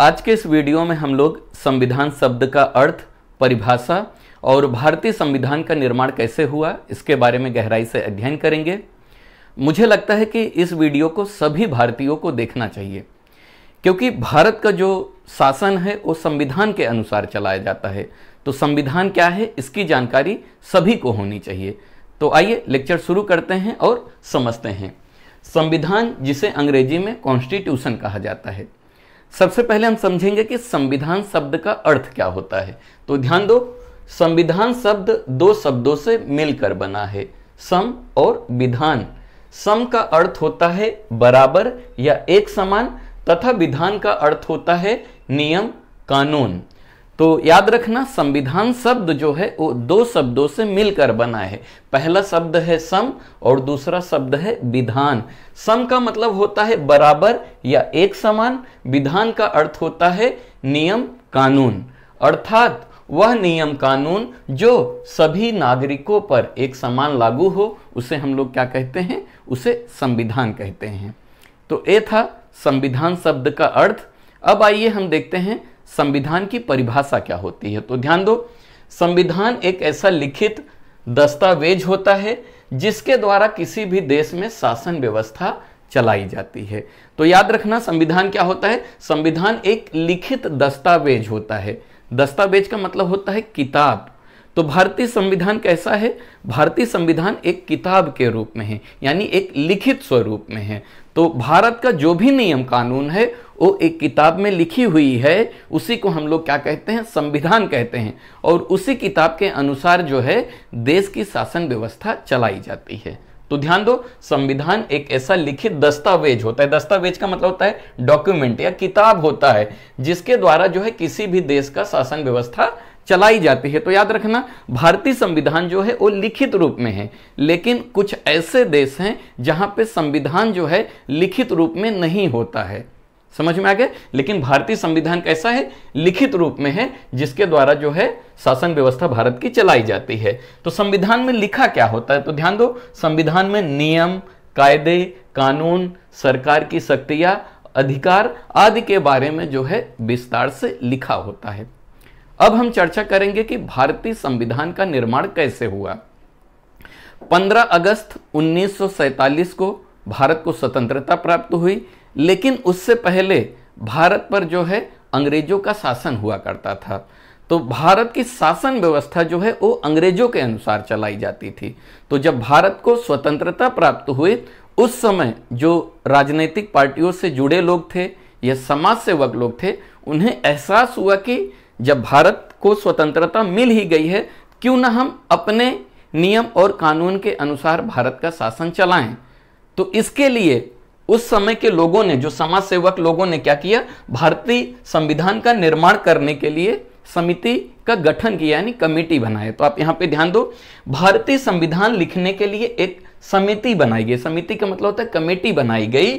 आज के इस वीडियो में हम लोग संविधान शब्द का अर्थ परिभाषा और भारतीय संविधान का निर्माण कैसे हुआ इसके बारे में गहराई से अध्ययन करेंगे मुझे लगता है कि इस वीडियो को सभी भारतीयों को देखना चाहिए क्योंकि भारत का जो शासन है वो संविधान के अनुसार चलाया जाता है तो संविधान क्या है इसकी जानकारी सभी को होनी चाहिए तो आइए लेक्चर शुरू करते हैं और समझते हैं संविधान जिसे अंग्रेजी में कॉन्स्टिट्यूशन कहा जाता है सबसे पहले हम समझेंगे कि संविधान शब्द का अर्थ क्या होता है तो ध्यान दो संविधान शब्द दो शब्दों से मिलकर बना है सम और विधान सम का अर्थ होता है बराबर या एक समान तथा विधान का अर्थ होता है नियम कानून तो याद रखना संविधान शब्द जो है वो दो शब्दों से मिलकर बना है पहला शब्द है सम और दूसरा शब्द है विधान सम का मतलब होता है बराबर या एक समान विधान का अर्थ होता है नियम कानून अर्थात वह नियम कानून जो सभी नागरिकों पर एक समान लागू हो उसे हम लोग क्या कहते हैं उसे संविधान कहते हैं तो ये था संविधान शब्द का अर्थ अब आइए हम देखते हैं संविधान की परिभाषा क्या होती है तो ध्यान दो संविधान एक ऐसा लिखित दस्तावेज होता है जिसके द्वारा किसी भी देश में शासन व्यवस्था चलाई जाती है तो याद रखना संविधान क्या होता है संविधान एक लिखित दस्तावेज होता है दस्तावेज का मतलब होता है किताब तो भारतीय संविधान कैसा है भारतीय संविधान एक किताब के रूप में है यानी एक लिखित स्वरूप में है तो भारत का जो भी नियम कानून है वो एक किताब में लिखी हुई है उसी को हम लोग क्या कहते हैं संविधान कहते हैं और उसी किताब के अनुसार जो है देश की शासन व्यवस्था चलाई जाती है तो ध्यान दो संविधान एक ऐसा लिखित दस्तावेज होता है दस्तावेज का मतलब होता है डॉक्यूमेंट या किताब होता है जिसके द्वारा जो है किसी भी देश का शासन व्यवस्था चलाई जाती है तो याद रखना भारतीय संविधान जो है वो लिखित रूप में है लेकिन कुछ ऐसे देश हैं जहां पे संविधान जो है लिखित रूप में नहीं होता है समझ में आ गया लेकिन भारतीय संविधान कैसा है लिखित रूप में है जिसके द्वारा जो है शासन व्यवस्था भारत की चलाई जाती है तो संविधान में लिखा क्या होता है तो ध्यान दो संविधान में नियम कायदे कानून सरकार की शक्तियां अधिकार आदि के बारे में जो है विस्तार से लिखा होता है अब हम चर्चा करेंगे कि भारतीय संविधान का निर्माण कैसे हुआ 15 अगस्त 1947 को भारत को स्वतंत्रता प्राप्त हुई लेकिन उससे पहले भारत पर जो है अंग्रेजों का शासन हुआ करता था तो भारत की शासन व्यवस्था जो है वो अंग्रेजों के अनुसार चलाई जाती थी तो जब भारत को स्वतंत्रता प्राप्त हुई उस समय जो राजनीतिक पार्टियों से जुड़े लोग थे या समाज सेवक लोग थे उन्हें एहसास हुआ कि जब भारत को स्वतंत्रता मिल ही गई है क्यों ना हम अपने नियम और कानून के अनुसार भारत का शासन चलाएं तो इसके लिए उस समय के लोगों ने जो समाज सेवक लोगों ने क्या किया भारतीय संविधान का निर्माण करने के लिए समिति का गठन किया यानी कमेटी बनाए तो आप यहां पे ध्यान दो भारतीय संविधान लिखने के लिए एक समिति बनाई गई समिति का मतलब होता है कमेटी बनाई गई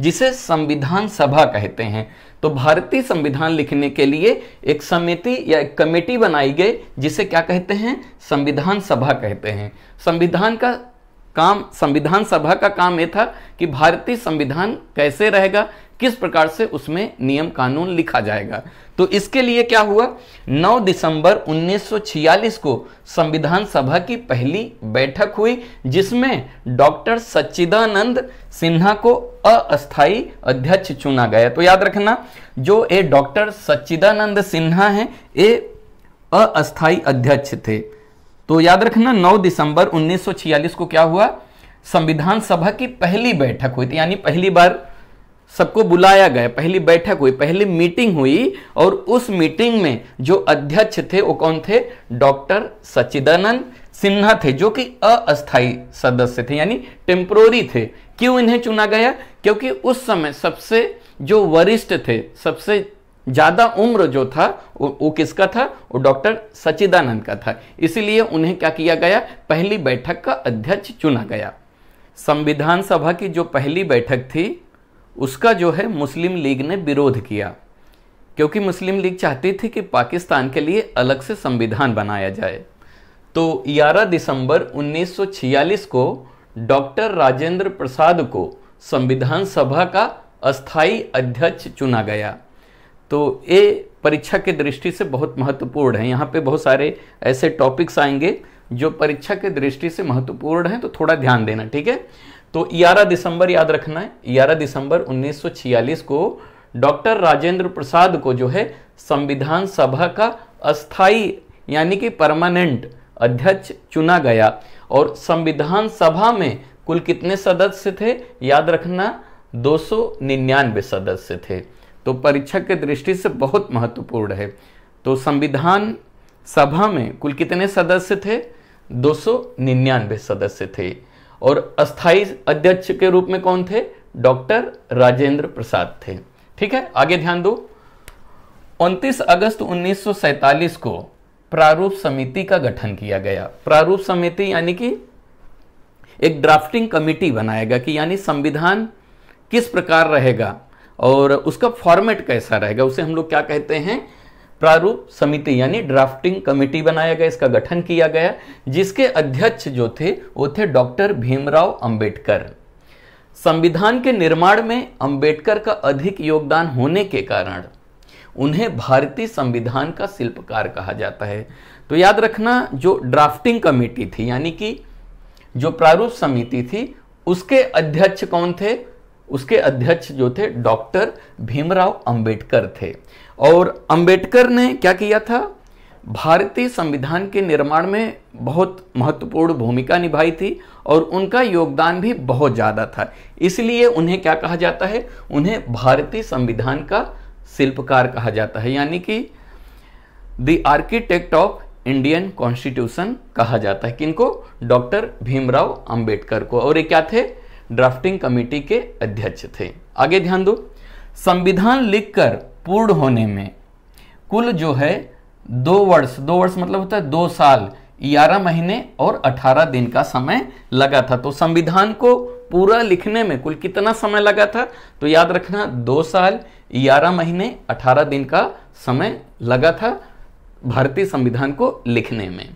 जिसे संविधान सभा कहते हैं तो भारतीय संविधान लिखने के लिए एक समिति या एक कमेटी बनाई गई जिसे क्या कहते हैं संविधान सभा कहते हैं संविधान का काम संविधान सभा का काम ये था कि भारतीय संविधान कैसे रहेगा किस प्रकार से उसमें नियम कानून लिखा जाएगा तो इसके लिए क्या हुआ 9 दिसंबर 1946 को संविधान सभा की पहली बैठक हुई जिसमें डॉक्टर सच्चिदानंद सिन्हा को अस्थाई अध्यक्ष चुना गया तो याद रखना जो ये डॉक्टर सच्चिदानंद सिन्हा हैं ये अस्थाई अध्यक्ष थे तो याद रखना 9 दिसंबर 1946 को क्या हुआ संविधान सभा की पहली बैठक हुई थी यानी पहली बार सबको बुलाया गया पहली बैठक हुई पहली मीटिंग हुई और उस मीटिंग में जो अध्यक्ष थे वो कौन थे डॉक्टर सचिदानंद सिन्हा थे जो कि अस्थाई सदस्य थे यानी टेम्प्रोरी थे क्यों इन्हें चुना गया क्योंकि उस समय सबसे जो वरिष्ठ थे सबसे ज़्यादा उम्र जो था वो, किसका था वो डॉक्टर सचिदानंद का था इसलिए उन्हें क्या किया गया पहली बैठक का अध्यक्ष चुना गया संविधान सभा की जो पहली बैठक थी उसका जो है मुस्लिम लीग ने विरोध किया क्योंकि मुस्लिम लीग चाहती थी कि पाकिस्तान के लिए अलग से संविधान बनाया जाए तो 11 दिसंबर 1946 को डॉक्टर राजेंद्र प्रसाद को संविधान सभा का अस्थाई अध्यक्ष चुना गया तो ये परीक्षा की दृष्टि से बहुत महत्वपूर्ण है यहाँ पे बहुत सारे ऐसे टॉपिक्स आएंगे जो परीक्षा के दृष्टि से महत्वपूर्ण है तो थोड़ा ध्यान देना ठीक है तो 11 दिसंबर याद रखना है 11 दिसंबर 1946 को डॉक्टर राजेंद्र प्रसाद को जो है संविधान सभा का अस्थाई यानी कि परमानेंट अध्यक्ष चुना गया और संविधान सभा में कुल कितने सदस्य थे याद रखना दो सदस्य थे तो परीक्षा के दृष्टि से बहुत महत्वपूर्ण है तो संविधान सभा में कुल कितने सदस्य थे दो सदस्य थे और अस्थाई अध्यक्ष के रूप में कौन थे डॉक्टर राजेंद्र प्रसाद थे ठीक है आगे ध्यान दो 29 अगस्त 1947 को प्रारूप समिति का गठन किया गया प्रारूप समिति यानी कि एक ड्राफ्टिंग कमिटी बनाएगा कि यानी संविधान किस प्रकार रहेगा और उसका फॉर्मेट कैसा रहेगा उसे हम लोग क्या कहते हैं प्रारूप समिति यानी ड्राफ्टिंग कमेटी बनाया गया इसका गठन किया गया जिसके अध्यक्ष जो थे वो थे डॉक्टर भीमराव अंबेडकर संविधान के निर्माण में अंबेडकर का अधिक योगदान होने के कारण उन्हें भारतीय संविधान का शिल्पकार कहा जाता है तो याद रखना जो ड्राफ्टिंग कमेटी थी यानी कि जो प्रारूप समिति थी उसके अध्यक्ष कौन थे उसके अध्यक्ष जो थे डॉक्टर भीमराव अंबेडकर थे और अंबेडकर ने क्या किया था भारतीय संविधान के निर्माण में बहुत महत्वपूर्ण भूमिका निभाई थी और उनका योगदान भी बहुत ज़्यादा था इसलिए उन्हें क्या कहा जाता है उन्हें भारतीय संविधान का शिल्पकार कहा जाता है यानी कि the architect of Indian constitution कहा जाता है किनको डॉक्टर भीमराव अंबेडकर को और ये क्या थे ड्राफ्टिंग कमेटी के अध्यक्ष थे आगे ध्यान दो संविधान लिखकर पूर्ण होने में कुल जो है दो वर्ष दो वर्ष मतलब होता है दो साल ग्यारह महीने और अठारह दिन का समय लगा था तो संविधान को पूरा लिखने में कुल कितना समय लगा था तो याद रखना दो साल ग्यारह महीने अठारह दिन का समय लगा था भारतीय संविधान को लिखने में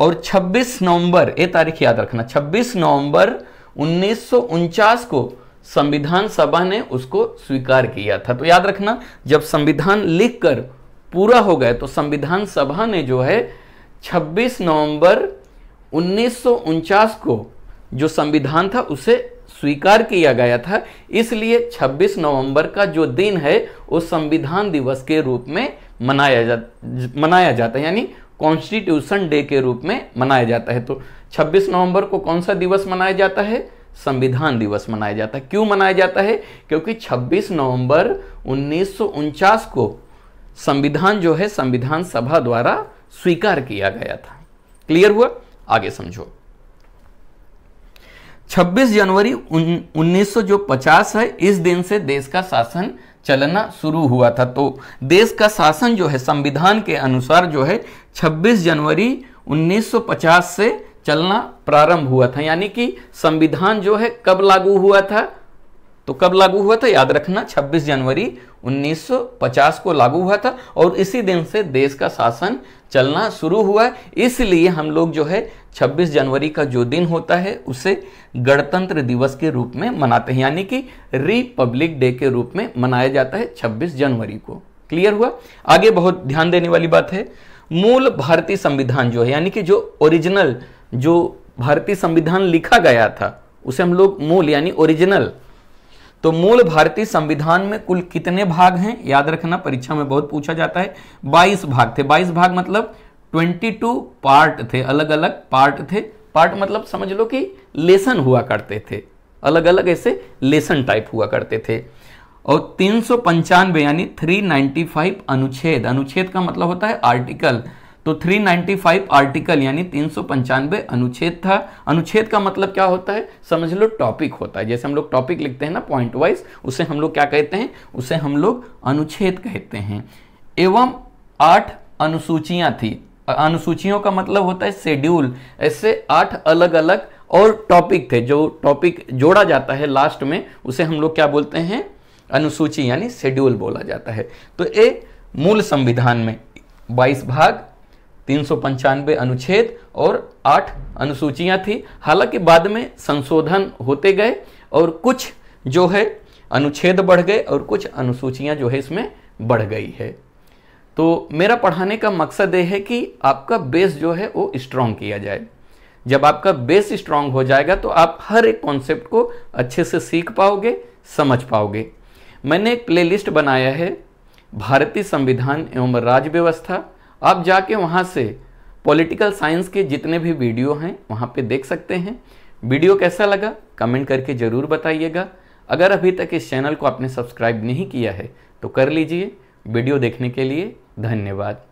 और 26 नवंबर ये तारीख याद रखना 26 नवंबर उन्नीस को संविधान सभा ने उसको स्वीकार किया था तो याद रखना जब संविधान लिखकर पूरा हो गया तो संविधान सभा ने जो है 26 नवंबर उन्नीस को जो संविधान था उसे स्वीकार किया गया था इसलिए 26 नवंबर का जो दिन है वो संविधान दिवस के रूप में मनाया जा मनाया जाता है यानी कॉन्स्टिट्यूशन डे के रूप में मनाया जाता है तो छब्बीस नवंबर को कौन सा दिवस मनाया जाता है संविधान दिवस मनाया जाता है क्यों मनाया जाता है क्योंकि 26 नवंबर उन्नीस को संविधान जो है संविधान सभा द्वारा स्वीकार किया गया था क्लियर हुआ आगे समझो 26 जनवरी उन्नीस जो पचास है इस दिन से देश का शासन चलना शुरू हुआ था तो देश का शासन जो है संविधान के अनुसार जो है 26 जनवरी 1950 से चलना प्रारंभ हुआ था यानी कि संविधान जो है कब लागू हुआ था तो कब लागू हुआ था याद रखना 26 जनवरी 1950 को लागू हुआ था और इसी दिन से देश का शासन चलना शुरू हुआ इसलिए हम लोग जो है 26 जनवरी का जो दिन होता है उसे गणतंत्र दिवस के रूप में मनाते हैं यानी कि रिपब्लिक डे के रूप में मनाया जाता है 26 जनवरी को क्लियर हुआ आगे बहुत ध्यान देने वाली बात है मूल भारतीय संविधान जो है यानी कि जो ओरिजिनल जो भारतीय संविधान लिखा गया था उसे हम लोग मूल यानी ओरिजिनल तो मूल भारतीय संविधान में कुल कितने भाग हैं याद रखना परीक्षा में बहुत पूछा जाता है 22 भाग थे 22 भाग मतलब 22 पार्ट थे अलग अलग पार्ट थे पार्ट मतलब समझ लो कि लेसन हुआ करते थे अलग अलग ऐसे लेसन टाइप हुआ करते थे और तीन यानी 395 अनुच्छेद अनुच्छेद का मतलब होता है आर्टिकल तो 395 आर्टिकल यानी तीन अनुच्छेद था अनुच्छेद का मतलब क्या होता है समझ लो टॉपिक होता है जैसे हम लोग टॉपिक लिखते हैं ना पॉइंट वाइज उसे हम लोग क्या कहते हैं उसे हम लोग अनुच्छेद कहते हैं एवं आठ अनुसूचियां थी अनुसूचियों का मतलब होता है शेड्यूल ऐसे आठ अलग अलग और टॉपिक थे जो टॉपिक जोड़ा जाता है लास्ट में उसे हम लोग क्या बोलते हैं अनुसूची यानी शेड्यूल बोला जाता है तो ये मूल संविधान में 22 भाग तीन अनुच्छेद और आठ अनुसूचियां थी हालांकि बाद में संशोधन होते गए और कुछ जो है अनुच्छेद बढ़ गए और कुछ अनुसूचियां जो है इसमें बढ़ गई है तो मेरा पढ़ाने का मकसद यह है कि आपका बेस जो है वो स्ट्रांग किया जाए जब आपका बेस स्ट्रांग हो जाएगा तो आप हर एक कॉन्सेप्ट को अच्छे से सीख पाओगे समझ पाओगे मैंने एक प्लेलिस्ट बनाया है भारतीय संविधान एवं राज्य व्यवस्था आप जाके वहाँ से पॉलिटिकल साइंस के जितने भी वीडियो हैं वहाँ पे देख सकते हैं वीडियो कैसा लगा कमेंट करके ज़रूर बताइएगा अगर अभी तक इस चैनल को आपने सब्सक्राइब नहीं किया है तो कर लीजिए वीडियो देखने के लिए धन्यवाद